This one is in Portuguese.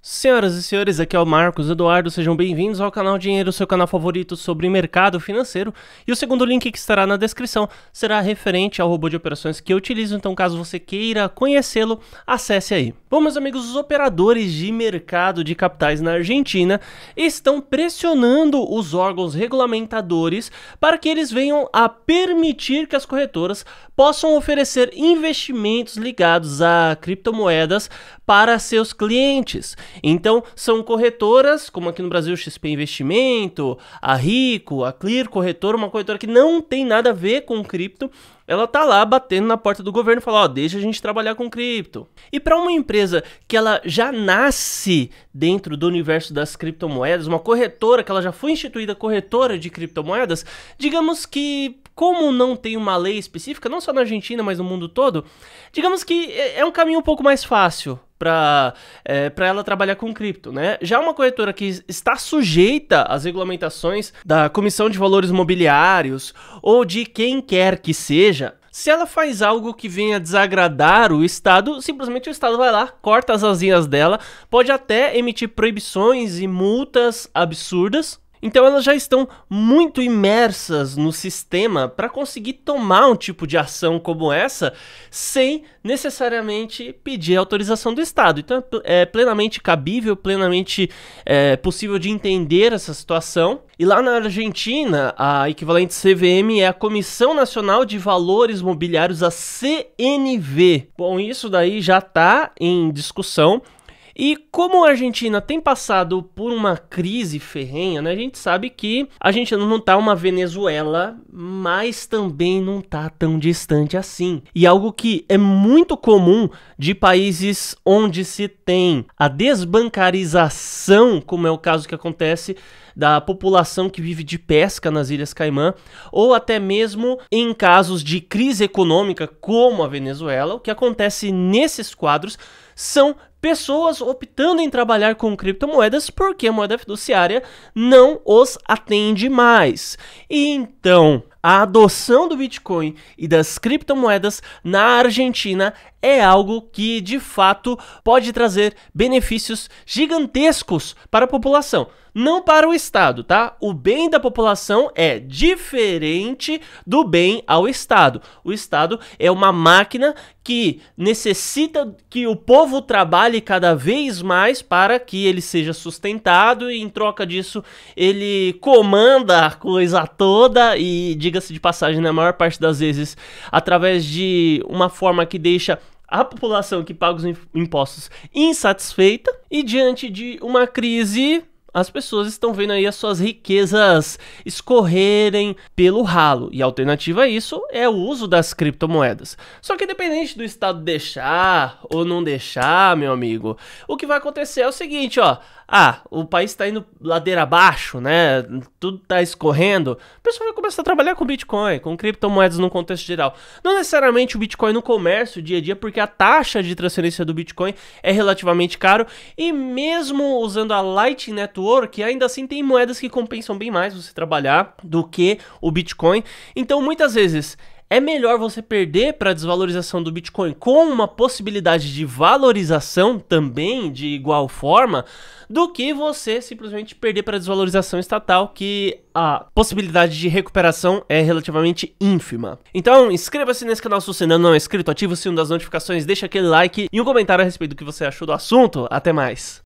Senhoras e senhores, aqui é o Marcos Eduardo, sejam bem-vindos ao canal Dinheiro, seu canal favorito sobre mercado financeiro. E o segundo link que estará na descrição será referente ao robô de operações que eu utilizo, então caso você queira conhecê-lo, acesse aí. Bom, meus amigos, os operadores de mercado de capitais na Argentina estão pressionando os órgãos regulamentadores para que eles venham a permitir que as corretoras possam oferecer investimentos ligados a criptomoedas para seus clientes. Então, são corretoras, como aqui no Brasil, XP Investimento, a Rico, a Clear Corretora, uma corretora que não tem nada a ver com cripto, ela tá lá batendo na porta do governo e fala, ó, oh, deixa a gente trabalhar com cripto. E para uma empresa que ela já nasce dentro do universo das criptomoedas, uma corretora que ela já foi instituída corretora de criptomoedas, digamos que como não tem uma lei específica, não só na Argentina, mas no mundo todo, digamos que é, é um caminho um pouco mais fácil para é, ela trabalhar com cripto, né? Já uma corretora que está sujeita às regulamentações da Comissão de Valores Mobiliários ou de quem quer que seja, se ela faz algo que venha desagradar o Estado, simplesmente o Estado vai lá, corta as asinhas dela, pode até emitir proibições e multas absurdas, então elas já estão muito imersas no sistema para conseguir tomar um tipo de ação como essa sem necessariamente pedir autorização do Estado. Então é, é plenamente cabível, plenamente é, possível de entender essa situação. E lá na Argentina, a equivalente CVM é a Comissão Nacional de Valores Mobiliários, a CNV. Bom, isso daí já está em discussão e como a Argentina tem passado por uma crise ferrenha, né, a gente sabe que a Argentina não tá uma Venezuela, mas também não tá tão distante assim. E algo que é muito comum de países onde se tem a desbancarização, como é o caso que acontece da população que vive de pesca nas Ilhas Caimã, ou até mesmo em casos de crise econômica como a Venezuela, o que acontece nesses quadros são pessoas optando em trabalhar com criptomoedas porque a moeda fiduciária não os atende mais. E então, a adoção do Bitcoin e das criptomoedas na Argentina é algo que de fato pode trazer benefícios gigantescos para a população não para o Estado, tá? O bem da população é diferente do bem ao Estado. O Estado é uma máquina que necessita que o povo trabalhe cada vez mais para que ele seja sustentado e em troca disso ele comanda a coisa toda e diga-se de passagem na maior parte das vezes através de uma forma que deixa a população que paga os impostos insatisfeita e diante de uma crise as pessoas estão vendo aí as suas riquezas escorrerem pelo ralo. E a alternativa a isso é o uso das criptomoedas. Só que independente do Estado deixar ou não deixar, meu amigo, o que vai acontecer é o seguinte, ó ah, o país está indo ladeira abaixo, né? Tudo está escorrendo. O pessoal vai começar a trabalhar com Bitcoin, com criptomoedas no contexto geral. Não necessariamente o Bitcoin no comércio dia a dia, porque a taxa de transferência do Bitcoin é relativamente caro e mesmo usando a Lightning Network, ainda assim tem moedas que compensam bem mais você trabalhar do que o Bitcoin. Então, muitas vezes é melhor você perder para a desvalorização do Bitcoin com uma possibilidade de valorização também de igual forma do que você simplesmente perder para a desvalorização estatal que a possibilidade de recuperação é relativamente ínfima. Então, inscreva-se nesse canal se você ainda não é inscrito, ativa o sino das notificações, deixa aquele like e um comentário a respeito do que você achou do assunto. Até mais.